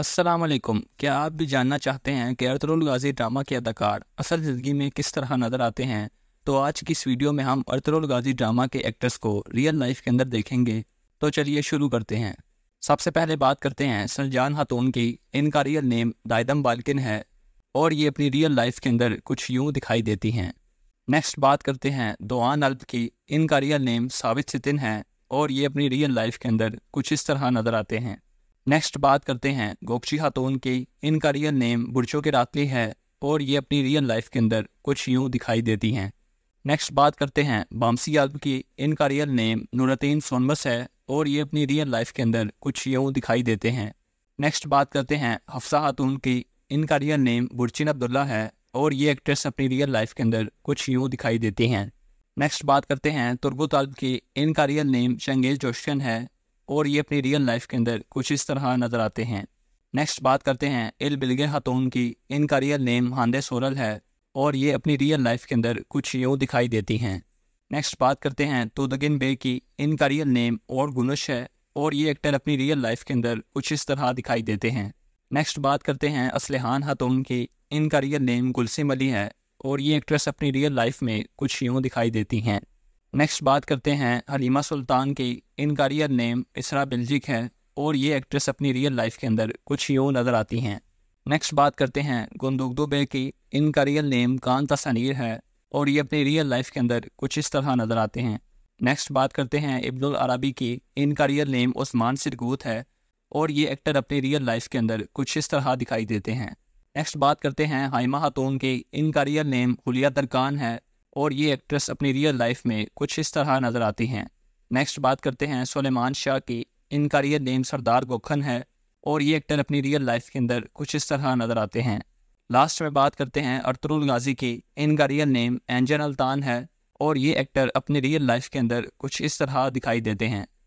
असलम क्या आप भी जानना चाहते हैं कि अर्तरुल गाजी ड्रामा के अदाकार असल ज़िंदगी में किस तरह नज़र आते हैं तो आज की इस वीडियो में हम अर्तरुल गाजी ड्रामा के एक्टर्स को रियल लाइफ के अंदर देखेंगे तो चलिए शुरू करते हैं सबसे पहले बात करते हैं सलजान खातून की इनका रियल नेम दायदम बालकिन है और ये अपनी रियल लाइफ के अंदर कुछ यूँ दिखाई देती हैं नेक्स्ट बात करते हैं दोआन अल्ब की इनका रियल नेम साबित सितिन है और ये अपनी रियल लाइफ के अंदर कुछ इस तरह नज़र आते हैं नेक्स्ट बात करते हैं गोपची खातून की इनका रियल नेम बुरचो के रातली है और ये अपनी रियल लाइफ के अंदर कुछ यूं दिखाई देती हैं नेक्स्ट बात करते हैं बामसी यादव की इनका रियल नेम नूरतीन सोनबस है और ये अपनी रियल लाइफ के अंदर कुछ यूं दिखाई देते हैं नेक्स्ट बात करते हैं हफ्सा खातून की इनका रियल नेम बुरचिन अब्दुल्ला है और ये एक्ट्रेस अपनी रियल लाइफ के अंदर कुछ यूं दिखाई देती हैं नेक्स्ट बात करते हैं तुर्गो तालब की इनका रियल नेम शंगेज जोशन है और ये अपनी रियल लाइफ के अंदर कुछ इस तरह नज़र आते हैं नेक्स्ट बात करते हैं इल बिलगे खातून की इनका रियल नेम हांदे सोरल है और ये अपनी रियल लाइफ के अंदर कुछ यूँ दिखाई देती हैं नेक्स्ट बात करते हैं तो दगिन बे की इनका रियल नेम और गुलश है और ये एक्टर अपनी रियल लाइफ के अंदर कुछ इस तरह दिखाई देते हैं नेक्स्ट बात करते हैं असलहान हतोन की इनका रियल नेम गुलसिम अली है और ये एक्ट्रेस अपनी रियल लाइफ में कुछ यूँ दिखाई देती हैं नेक्स्ट बात करते हैं हलीमा सुल्तान की इनका रियल नेम इसरा बिल्जिक है और ये एक्ट्रेस अपनी रियल लाइफ के अंदर कुछ यूँ नज़र आती हैं नेक्स्ट बात करते हैं गुंदुक दुबे की इनका रियल नेम कांता सनीर है और ये अपनी रियल लाइफ के अंदर कुछ इस तरह नज़र आते हैं नेक्स्ट बात करते हैं इब्दुल अरबी की इनका रियल नेम उस्मान सिरगूत है और ये एक्टर अपनी रियल लाइफ के अंदर कुछ इस तरह दिखाई देते हैं नेक्स्ट बात करते हैं हाइमा हतून की इनका रियल नेम हुलिया तरकान है और ये एक्ट्रेस अपनी रियल लाइफ में कुछ इस तरह नज़र आती हैं नेक्स्ट बात करते हैं सलेमान शाह की इनका रियल नेम सरदार गोखन है और ये एक्टर अपनी रियल लाइफ के अंदर कुछ इस तरह नज़र आते हैं लास्ट में बात करते हैं अर्तुल गाजी की इनका रियल नेम एंजन अल्तान है और ये एक्टर अपनी रियल लाइफ के अंदर कुछ इस तरह दिखाई देते हैं